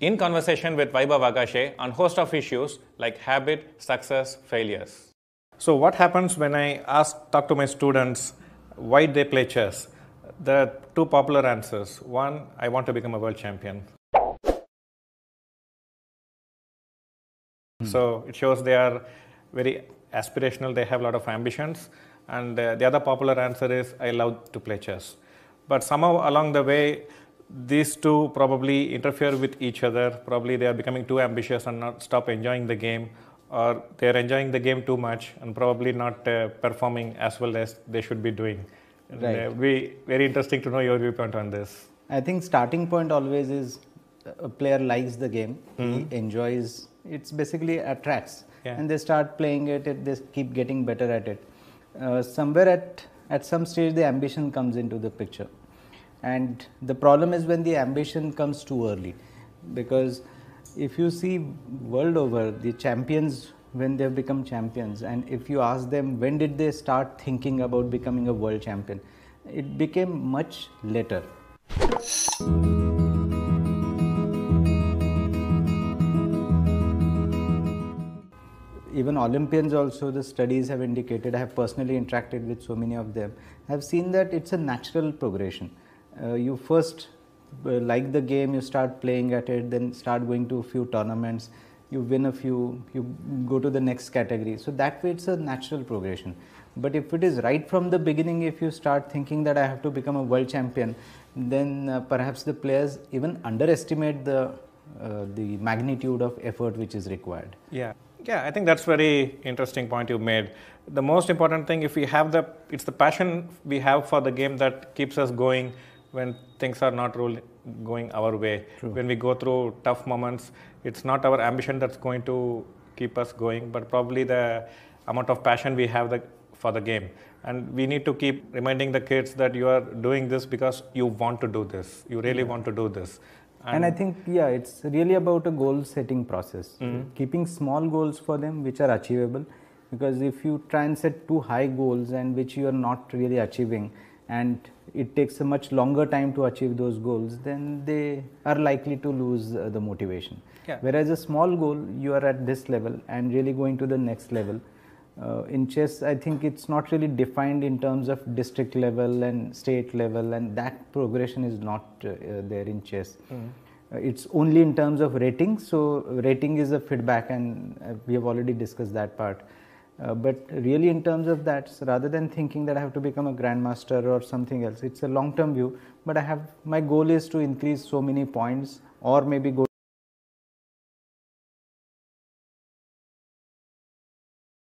in conversation with Vaiba Vagashe on host of issues like habit, success, failures. So what happens when I ask talk to my students why they play chess? There are two popular answers. One, I want to become a world champion. Hmm. So it shows they are very aspirational, they have a lot of ambitions. And uh, the other popular answer is I love to play chess. But somehow along the way, these two probably interfere with each other. Probably they are becoming too ambitious and not stop enjoying the game, or they are enjoying the game too much and probably not uh, performing as well as they should be doing. Uh, right. It would be very interesting to know your viewpoint on this. I think starting point always is uh, a player likes the game, mm-hmm. he hmm. enjoys. It's basically attracts, yeah. and they start playing it. They keep getting better at it. Uh, somewhere at at some stage, the ambition comes into the picture and the problem is when the ambition comes too early because if you see world over the champions when they've become champions and if you ask them when did they start thinking about becoming a world champion it became much later even Olympians also the studies have indicated, I have personally interacted with so many of them, have seen that it's a natural progression uh, you first uh, like the game, you start playing at it, then start going to a few tournaments, you win a few, you go to the next category. So that way it's a natural progression. But if it is right from the beginning, if you start thinking that I have to become a world champion, then uh, perhaps the players even underestimate the uh, the magnitude of effort which is required. Yeah, yeah, I think that's very interesting point you made. The most important thing, if we have the, it's the passion we have for the game that keeps us going when things are not really going our way. True. When we go through tough moments, it's not our ambition that's going to keep us going, but probably the amount of passion we have the, for the game. And we need to keep reminding the kids that you are doing this because you want to do this. You really yeah. want to do this. And, and, I think, yeah, it's really about a goal setting process, mm-hmm. keeping small goals for them which are achievable. Because if you try and set too high goals and which you are not really achieving, and it takes a much longer time to achieve those goals, then they are likely to lose uh, the motivation. Yeah. Whereas a small goal, you are at this level and really going to the next level. Uh, in chess, I think it's not really defined in terms of district level and state level, and that progression is not uh, uh there in chess. Mm. it's only in terms of rating. So, rating is a feedback, and uh, we have already discussed that part. Uh, but really in terms of that rather than thinking that I have to become a grandmaster or something else, it's a long term view, but I have my goal is to increase so many points or maybe go